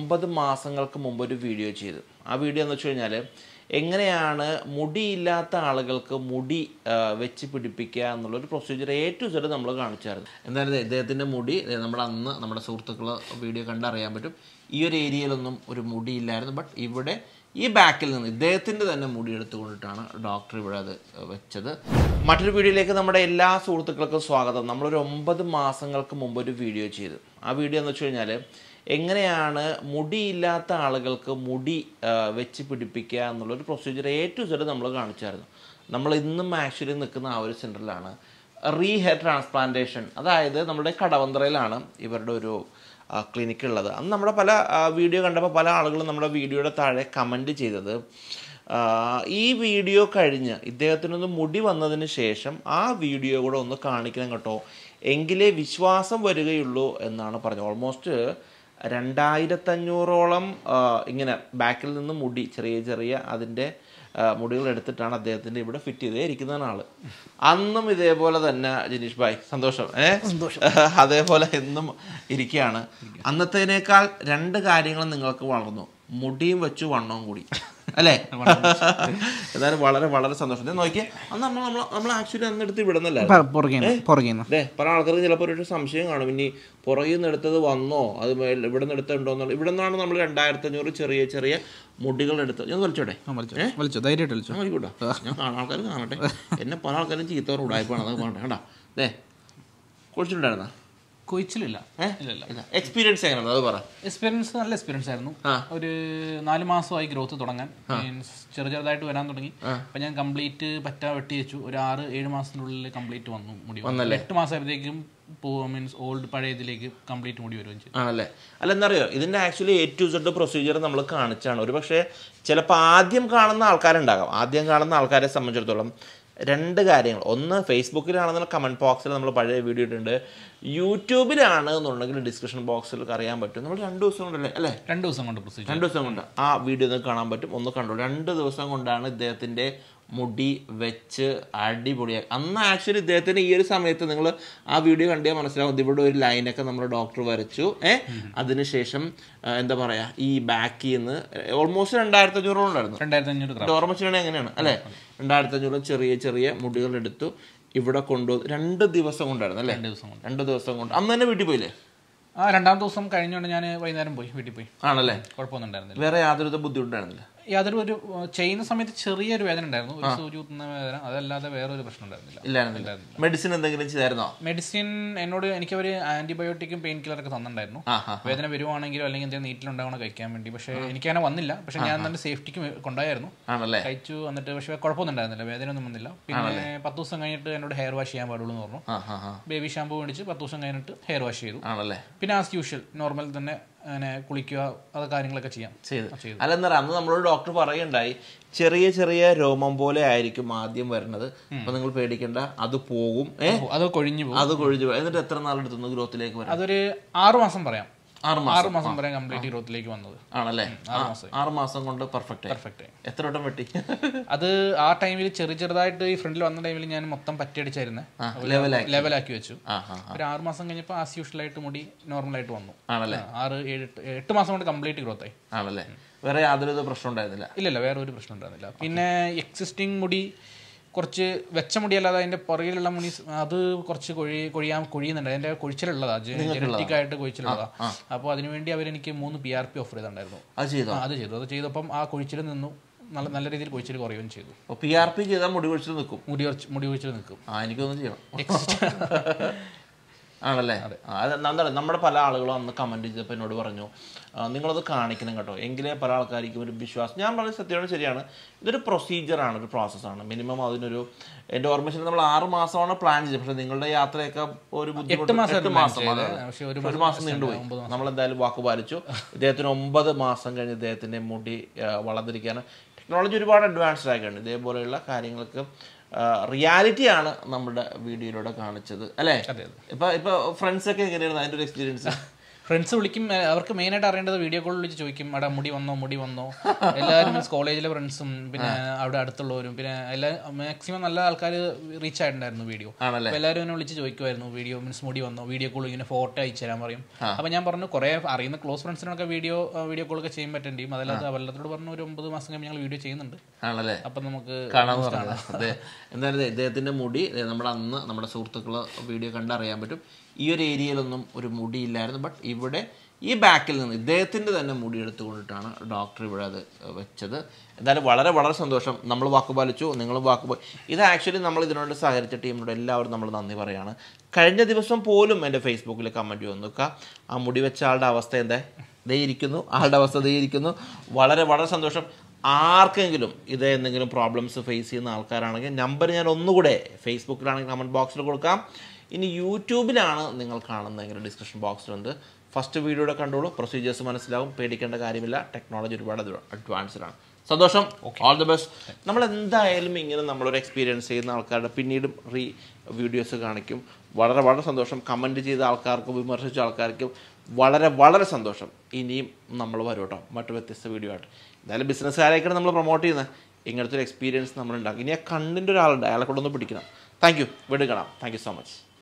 ഒമ്പത് മാസങ്ങൾക്ക് മുമ്പ് ഒരു വീഡിയോ ചെയ്തു ആ വീഡിയോ എന്ന് വെച്ച് കഴിഞ്ഞാൽ എങ്ങനെയാണ് മുടിയില്ലാത്ത ആളുകൾക്ക് മുടി വെച്ച് പിടിപ്പിക്കുക എന്നുള്ളൊരു പ്രൊസീജിയർ എ ടു സെഡ് നമ്മൾ കാണിച്ചായിരുന്നു എന്തായാലും ഇദ്ദേഹത്തിൻ്റെ മുടി നമ്മൾ അന്ന് നമ്മുടെ സുഹൃത്തുക്കൾ വീഡിയോ കണ്ടറിയാൻ പറ്റും ഈ ഒരു ഏരിയയിലൊന്നും ഒരു മുടിയില്ലായിരുന്നു ബട്ട് ഇവിടെ ഈ ബാക്കിൽ നിന്ന് ഇദ്ദേഹത്തിൻ്റെ തന്നെ മുടി എടുത്തുകൊണ്ടിട്ടാണ് ഡോക്ടർ ഇവിടെ അത് വെച്ചത് മറ്റൊരു വീഡിയോയിലേക്ക് നമ്മുടെ എല്ലാ സുഹൃത്തുക്കൾക്കും സ്വാഗതം നമ്മളൊരു ഒമ്പത് മാസങ്ങൾക്ക് മുമ്പ് ഒരു വീഡിയോ ചെയ്തു ആ വീഡിയോ എന്ന് വെച്ച് കഴിഞ്ഞാൽ എങ്ങനെയാണ് മുടിയില്ലാത്ത ആളുകൾക്ക് മുടി വെച്ച് പിടിപ്പിക്കുക എന്നുള്ളൊരു പ്രൊസീജിയർ ഏറ്റവും ചെറിയ നമ്മൾ കാണിച്ചായിരുന്നു നമ്മൾ ഇന്നും ആക്ച്വലി നിൽക്കുന്ന ആ ഒരു സെൻറ്ററിലാണ് റീ ഹെയർ ട്രാൻസ്പ്ലാന്റേഷൻ അതായത് നമ്മുടെ കടവന്ത്രയിലാണ് ഇവരുടെ ഒരു ക്ലിനിക്ക് ഉള്ളത് അന്ന് നമ്മുടെ പല വീഡിയോ കണ്ടപ്പോൾ പല ആളുകളും നമ്മുടെ വീഡിയോയുടെ താഴെ കമൻറ്റ് ചെയ്തത് ഈ വീഡിയോ കഴിഞ്ഞ് ഇദ്ദേഹത്തിനൊന്ന് മുടി വന്നതിന് ശേഷം ആ വീഡിയോ കൂടെ ഒന്ന് കാണിക്കണം കേട്ടോ എങ്കിലേ വിശ്വാസം വരികയുള്ളൂ എന്നാണ് പറഞ്ഞത് ഓൾമോസ്റ്റ് രണ്ടായിരത്തഞ്ഞൂറോളം ഇങ്ങനെ ബാക്കിൽ നിന്ന് മുടി ചെറിയ ചെറിയ അതിൻ്റെ മുടികൾ എടുത്തിട്ടാണ് അദ്ദേഹത്തിൻ്റെ ഇവിടെ ഫിറ്റ് ചെയ്തേ ഇരിക്കുന്ന ആള് അന്നും ഇതേപോലെ തന്നെ ജിനീഷ് ഭായ് സന്തോഷം ഏ അതേപോലെ എന്നും ഇരിക്കുകയാണ് അന്നത്തേനേക്കാൾ രണ്ട് കാര്യങ്ങൾ നിങ്ങൾക്ക് വളർന്നു മുടിയും വെച്ചു വണ്ണവും കൂടി അല്ലേ എന്നാലും വളരെ വളരെ സന്തോഷം നോക്കിയേ അന്ന് നമ്മൾ നമ്മൾ ആക്ച്വലി അന്ന് എടുത്ത് വിടുന്നല്ലേ പല ആൾക്കാർക്ക് ചിലപ്പോൾ ഒരു സംശയം കാണും ഇനി പുറകിൽ നിന്ന് എടുത്തത് വന്നോ അത് ഇവിടെ നിന്ന് എടുത്തുണ്ടോ എന്നുള്ള ഇവിടെ നിന്നാണ് നമ്മൾ രണ്ടായിരത്തി അഞ്ഞൂറ് ചെറിയ ചെറിയ മുടികൾ എടുത്ത് ഞാൻ വലിച്ചോട്ടെ വലിച്ചോ ധൈര്യമായിട്ട് വലിച്ചോ ആയിക്കോട്ടെ ഞാൻ ആൾക്കാർ കാണട്ടെ എന്നെ പല ആൾക്കാരും ചീത്തവർ ഉടായ്പാണ് അത് വേണ്ട കേട്ടോ അതെ കുളിച്ചിട്ടുണ്ടായിരുന്നോ കൊയിച്ചിലില്ല എക്സ്പീരിയൻസ് എക്സ്പീരിയൻസ് നല്ല എക്സ്പീരിയൻസ് ആയിരുന്നു ഒരു നാല് മാസമായി ഗ്രോത്ത് തുടങ്ങാൻ മീൻസ് ചെറു ചെറുതായിട്ട് വരാൻ തുടങ്ങി അപ്പൊ ഞാൻ കംപ്ലീറ്റ് പറ്റാ വെട്ടി വെച്ചു ഒരു ആറ് ഏഴ് മാസത്തിനുള്ളിൽ കംപ്ലീറ്റ് വന്നു മുടി എട്ട് മാസമായപ്പോഴത്തേക്കും മീൻസ് ഓൾഡ് പഴയതിലേക്ക് കംപ്ലീറ്റ് മുടി വരുകയും ചെയ്യും അല്ലേ അല്ല എന്നറിയോ actually A to Z procedure നമ്മൾ കാണിച്ചാണ് ഒരു പക്ഷേ ചിലപ്പോൾ ആദ്യം കാണുന്ന ആൾക്കാരുണ്ടാകാം ആദ്യം കാണുന്ന ആൾക്കാരെ സംബന്ധിച്ചിടത്തോളം രണ്ട് കാര്യങ്ങൾ ഒന്ന് ഫേസ്ബുക്കിലാണെന്നുള്ള കമൻറ്റ് ബോക്സിൽ നമ്മൾ പഴയ വീഡിയോ ഇട്ടിട്ടുണ്ട് യൂട്യൂബിലാണ് എന്നുണ്ടെങ്കിൽ ഡിസ്ക്രിപ്ഷൻ ബോക്സിൽ അറിയാൻ പറ്റും നമ്മൾ രണ്ട് ദിവസം കൊണ്ടല്ലേ അല്ലേ രണ്ട് ദിവസം കൊണ്ട് രണ്ട് ദിവസം കൊണ്ട് ആ വീഡിയോ നിങ്ങൾക്ക് കാണാൻ പറ്റും ഒന്ന് കണ്ടു രണ്ട് ദിവസം കൊണ്ടാണ് ഇദ്ദേഹത്തിൻ്റെ മുടി വെച്ച് അടിപൊളിയാക്കി അന്ന് ആക്ച്വലി ഇദ്ദേഹത്തിന് ഈ ഒരു സമയത്ത് നിങ്ങൾ ആ വീഡിയോ കണ്ടാൽ മനസ്സിലാവും ഇവിടെ ഒരു ലൈനൊക്കെ നമ്മുടെ ഡോക്ടർ വരച്ചു ഏഹ് അതിനുശേഷം എന്താ പറയാ ഈ ബാക്കിൽ നിന്ന് ഓൾമോസ്റ്റ് രണ്ടായിരത്തി അഞ്ഞൂറോളം ഉണ്ടായിരുന്നു രണ്ടായിരത്തി അഞ്ഞൂറ് ഓർമ്മ ചെയ്യണേ എങ്ങനെയാണ് അല്ലേ രണ്ടായിരത്തി അഞ്ഞൂറോളം ചെറിയ ചെറിയ മുടികൾ എടുത്തു ഇവിടെ കൊണ്ടുവന്ന് രണ്ട് ദിവസം കൊണ്ടായിരുന്നു അല്ലേ രണ്ട് ദിവസം കൊണ്ട് അന്ന് തന്നെ വീട്ടിൽ പോയില്ലേ ആ രണ്ടാം ദിവസം കഴിഞ്ഞുകൊണ്ട് ഞാൻ വൈകുന്നേരം പോയി വീട്ടിൽ പോയി ആണല്ലേ കുഴപ്പമൊന്നും ഉണ്ടായിരുന്നില്ല വേറെ യാതൊരു ബുദ്ധിമുട്ടുണ്ടായിരുന്നില്ല യാതൊരു ഒരു ചെയ്യുന്ന സമയത്ത് ചെറിയൊരു വേദന ഉണ്ടായിരുന്നു ഒരു സൂചി കുത്തുന്ന വേദന അതല്ലാതെ വേറൊരു പ്രശ്നം ഉണ്ടായിരുന്നില്ല മെഡിസിൻ എന്തെങ്കിലും ചെയ്തായിരുന്നോ മെഡിസിൻ എന്നോട് എനിക്ക് അവർ ആന്റിബയോട്ടിക്കും പെയിൻ കില്ലർ ഒക്കെ തന്നിട്ടുണ്ടായിരുന്നു വേദന വരുവാണെങ്കിലും അല്ലെങ്കിൽ എന്തെങ്കിലും നീറ്റിലുണ്ടാവണോ കഴിക്കാൻ വേണ്ടി പക്ഷേ എനിക്ക് അങ്ങനെ വന്നില്ല പക്ഷെ ഞാൻ നല്ല സേഫ്റ്റിക്ക് കൊണ്ടായിരുന്നു കഴിച്ചു എന്നിട്ട് പക്ഷേ കുഴപ്പമൊന്നും ഉണ്ടായിരുന്നില്ല വേദന ഒന്നും വന്നില്ല പിന്നെ പത്ത് ദിവസം കഴിഞ്ഞിട്ട് എന്നോട് ഹെയർ വാഷ് ചെയ്യാൻ പാടുള്ളൂ എന്ന് പറഞ്ഞു ബേബി ഷാമ്പു മേടിച്ച് പത്ത് ദിവസം കഴിഞ്ഞിട്ട് ഹെയർ വാഷ് ചെയ്തു പിന്നെ ആസ് യൂഷ്വൽ നോർമൽ തന്നെ അങ്ങനെ കുളിക്കുക അത് കാര്യങ്ങളൊക്കെ ചെയ്യാം ചെയ്ത് അല്ലെന്നറിയാം അന്ന് നമ്മളോട് ഡോക്ടർ പറയുണ്ടായി ചെറിയ ചെറിയ രോമം പോലെ ആയിരിക്കും ആദ്യം വരുന്നത് അപ്പൊ നിങ്ങൾ പേടിക്കണ്ട അത് പോകും അത് കൊഴിഞ്ഞു പോകും അത് കൊഴിഞ്ഞു പോകും എന്നിട്ട് എത്ര നാളെടുത്തു ഗ്രോത്തിലേക്ക് വരും അതൊരു ആറു മാസം പറയാം ആറ് മാസം വരെ കംപ്ലീറ്റ് ഗ്രോത്തിലേക്ക് വന്നത് ആണല്ലേ ആറ് മാസം കൊണ്ട് പെർഫെക്റ്റ് പെർഫെക്റ്റ് എത്ര വട്ടം വെട്ടി അത് ആ ടൈമിൽ ചെറിയ ചെറുതായിട്ട് ഈ ഫ്രണ്ടിൽ വന്ന ടൈമിൽ ഞാൻ മൊത്തം പറ്റിയടിച്ചായിരുന്നേ ലെവലാക്കി വെച്ചു ഒരു ആറ് മാസം കഴിഞ്ഞപ്പോൾ ആസ് യൂഷ്വൽ ആയിട്ട് മുടി നോർമൽ ആയിട്ട് വന്നു ആണല്ലേ ആറ് ഏഴ് എട്ട് മാസം കൊണ്ട് കംപ്ലീറ്റ് ഗ്രോത്ത് ആയി ആണല്ലേ വേറെ യാതൊരു പ്രശ്നം ഉണ്ടായിരുന്നില്ല ഇല്ല വേറെ ഒരു പ്രശ്നം ഉണ്ടായിരുന്നില്ല പിന്നെ എക്സിസ്റ്റിംഗ് മുടി കുറച്ച് വെച്ച മുടിയല്ലാതെ അതിന്റെ പുറകിലുള്ള മുടി അത് കുറച്ച് കൊഴി കൊഴിയാൻ കൊഴിയുന്നുണ്ട് അതിന്റെ കൊഴിച്ചിലുള്ളതാ ജെനറ്റിക് ആയിട്ട് കൊഴിച്ചിലുള്ളതാ അപ്പോൾ അതിനുവേണ്ടി അവരെനിക്ക് മൂന്ന് പി ആർ പി ഓഫർ ചെയ്തിട്ടുണ്ടായിരുന്നു അത് ചെയ്തു അത് ചെയ്തപ്പം ആ കൊഴിച്ചിൽ നിന്നു നല്ല നല്ല രീതിയിൽ കൊഴിച്ചിൽ കുറയുകയും ചെയ്തു പി ആർ പി ചെയ്താൽ മുടി കൊഴിച്ചിൽ നിൽക്കും മുടി മുടി കൊഴിച്ചിൽ നിൽക്കും എനിക്കൊന്നും ചെയ്യണം ആണല്ലേ അത് എന്താണ് നമ്മുടെ പല ആളുകളും അന്ന് കമൻറ്റ് ചെയ്തപ്പോൾ എന്നോട് പറഞ്ഞു നിങ്ങളത് കാണിക്കണം കേട്ടോ എങ്കിലേ പല ആൾക്കാർക്കും ഒരു വിശ്വാസം ഞാൻ പറഞ്ഞത് സത്യമാണ് ശരിയാണ് ഇതൊരു പ്രൊസീജിയറാണ് ഒരു പ്രോസസ്സാണ് മിനിമം അതിനൊരു എൻ്റെ ഓർമ്മശേഷം നമ്മൾ ആറ് മാസമാണ് പ്ലാൻ ചെയ്തത് പക്ഷേ നിങ്ങളുടെ യാത്രയൊക്കെ ഒരു ബുദ്ധിമുട്ട് എട്ട് മാസം ഒരു മാസം നീണ്ടുപോയി നമ്മൾ എന്തായാലും വാക്ക് പാലിച്ചു ഇദ്ദേഹത്തിന് ഒമ്പത് മാസം കഴിഞ്ഞ് ഇദ്ദേഹത്തിൻ്റെ മുടി വളർന്നിരിക്കാനും ടെക്നോളജി ഒരുപാട് അഡ്വാൻസ്ഡ് ആയിക്കാണ് ഇതേപോലെയുള്ള കാര്യങ്ങൾക്ക് റിയാലിറ്റിയാണ് നമ്മുടെ വീഡിയോയിലൂടെ കാണിച്ചത് അല്ലേ ഇപ്പൊ ഇപ്പൊ ഒക്കെ എങ്ങനെയായിരുന്നു അതിന്റെ ഒരു എക്സ്പീരിയൻസ് ഫ്രണ്ട്സ് വിളിക്കും അവർക്ക് മെയിനായിട്ട് അറിയേണ്ടത് വീഡിയോ കോളിൽ വിളിച്ച് ചോദിക്കും അവിടെ മുടി വന്നോ മുടി വന്നോ എല്ലാവരും കോളേജിലെ ഫ്രണ്ട്സും പിന്നെ അവിടെ അടുത്തുള്ളവരും പിന്നെ എല്ലാ മാക്സിമം നല്ല ആൾക്കാർ റീച്ച് ആയിട്ടുണ്ടായിരുന്നു വീഡിയോ അപ്പോൾ എല്ലാവരും എന്നെ വിളിച്ച് ചോദിക്കുമായിരുന്നു വീഡിയോ മീൻസ് മുടി വന്നോ വീഡിയോ കോൾ ഇങ്ങനെ ഫോട്ടോ അയച്ചു തരാൻ പറയും അപ്പോൾ ഞാൻ പറഞ്ഞു കുറേ അറിയുന്ന ക്ലോസ് ഫ്രണ്ട്സിനൊക്കെ വീഡിയോ വീഡിയോ കോളൊക്കെ ചെയ്യാൻ പറ്റേണ്ടി അതല്ലാതെ വല്ലത്തോട് പറഞ്ഞു ഒരു ഒമ്പത് മാസം കഴിഞ്ഞ് ഞങ്ങൾ വീഡിയോ ചെയ്യുന്നുണ്ട് ആണല്ലേ നമുക്ക് കാണാൻ എന്തായാലും ഇദ്ദേഹത്തിന്റെ മുടി നമ്മുടെ അന്ന് നമ്മുടെ സുഹൃത്തുക്കൾ വീഡിയോ കണ്ടറിയാൻ പറ്റും ഈ ഒരു ഏരിയയിലൊന്നും ഒരു മുടിയില്ലായിരുന്നു ബട്ട് ഇവിടെ ഈ ബാക്കിൽ നിന്ന് ഇദ്ദേഹത്തിൻ്റെ തന്നെ മുടി എടുത്തുകൊണ്ടിട്ടാണ് ഡോക്ടർ ഇവിടെ അത് വെച്ചത് എന്തായാലും വളരെ വളരെ സന്തോഷം നമ്മൾ വാക്കുപാലിച്ചു നിങ്ങൾ വാക്കുപാൽ ഇത് ആക്ച്വലി നമ്മൾ ഇതിനോട് സഹകരിച്ച ടീമിനോട് എല്ലാവരും നമ്മൾ നന്ദി പറയുകയാണ് കഴിഞ്ഞ ദിവസം പോലും എൻ്റെ ഫേസ്ബുക്കിൽ കമൻറ്റ് വന്നു ആ മുടി വെച്ച ആളുടെ അവസ്ഥ എന്താ ദേ ഇരിക്കുന്നു ആളുടെ അവസ്ഥ ദേ ഇരിക്കുന്നു വളരെ വളരെ സന്തോഷം ആർക്കെങ്കിലും ഇതേ എന്തെങ്കിലും പ്രോബ്ലംസ് ഫേസ് ചെയ്യുന്ന ആൾക്കാരാണെങ്കിൽ നമ്പർ ഞാൻ ഒന്നുകൂടെ ഫേസ്ബുക്കിലാണെങ്കിൽ കമൻറ്റ് ബോക്സിൽ കൊടുക്കാം ഇനി യൂട്യൂബിലാണ് നിങ്ങൾ കാണുന്നതെങ്കിൽ ഡിസ്ക്രിപ്ഷൻ ബോക്സിലുണ്ട് ഫസ്റ്റ് വീഡിയോയുടെ കണ്ടോളൂ പ്രൊസീജിയേഴ്സ് മനസ്സിലാവും പേടിക്കേണ്ട കാര്യമില്ല ടെക്നോളജി ഒരുപാട് അഡ്വാൻസ്ഡാണ് സന്തോഷം ഓൾ ദി ബെസ്റ്റ് നമ്മൾ എന്തായാലും ഇങ്ങനെ നമ്മളൊരു എക്സ്പീരിയൻസ് ചെയ്യുന്ന ആൾക്കാരുടെ പിന്നീട് റീ വീഡിയോസ് കാണിക്കും വളരെ വളരെ സന്തോഷം കമൻറ്റ് ചെയ്ത ആൾക്കാർക്കും വിമർശിച്ച ആൾക്കാർക്കും വളരെ വളരെ സന്തോഷം ഇനിയും നമ്മൾ വരും കേട്ടോ മറ്റു വ്യത്യസ്ത വീഡിയോ ആയിട്ട് എന്തായാലും ബിസിനസ്സുകാരെയൊക്കെയാണ് നമ്മൾ പ്രൊമോട്ട് ചെയ്യുന്നത് ഇങ്ങനത്തെ ഒരു എക്സ്പീരിയൻസ് നമ്മൾ ഉണ്ടാക്കും ഇനി ആ കണ്ണിൻ്റെ ഒരാളുണ്ട് അയാളെ കൂടെ ഒന്ന് പിടിക്കണം താങ്ക് യു വീണ്ടും താങ്ക് യു സോ മച്ച്